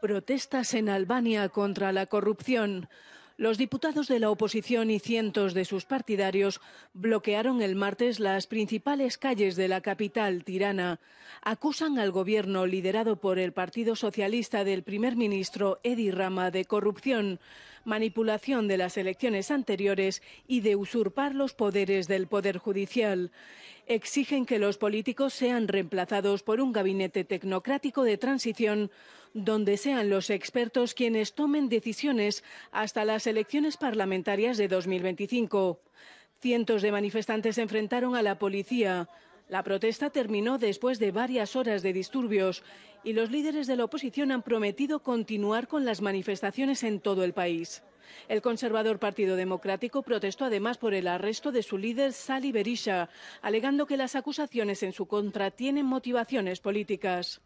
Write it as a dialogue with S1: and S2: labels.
S1: Protestas en Albania contra la corrupción. Los diputados de la oposición y cientos de sus partidarios bloquearon el martes las principales calles de la capital, Tirana. Acusan al gobierno liderado por el Partido Socialista del primer ministro Edi Rama de corrupción, manipulación de las elecciones anteriores y de usurpar los poderes del Poder Judicial exigen que los políticos sean reemplazados por un gabinete tecnocrático de transición donde sean los expertos quienes tomen decisiones hasta las elecciones parlamentarias de 2025. Cientos de manifestantes se enfrentaron a la policía. La protesta terminó después de varias horas de disturbios y los líderes de la oposición han prometido continuar con las manifestaciones en todo el país. El conservador Partido Democrático protestó además por el arresto de su líder Sali Berisha, alegando que las acusaciones en su contra tienen motivaciones políticas.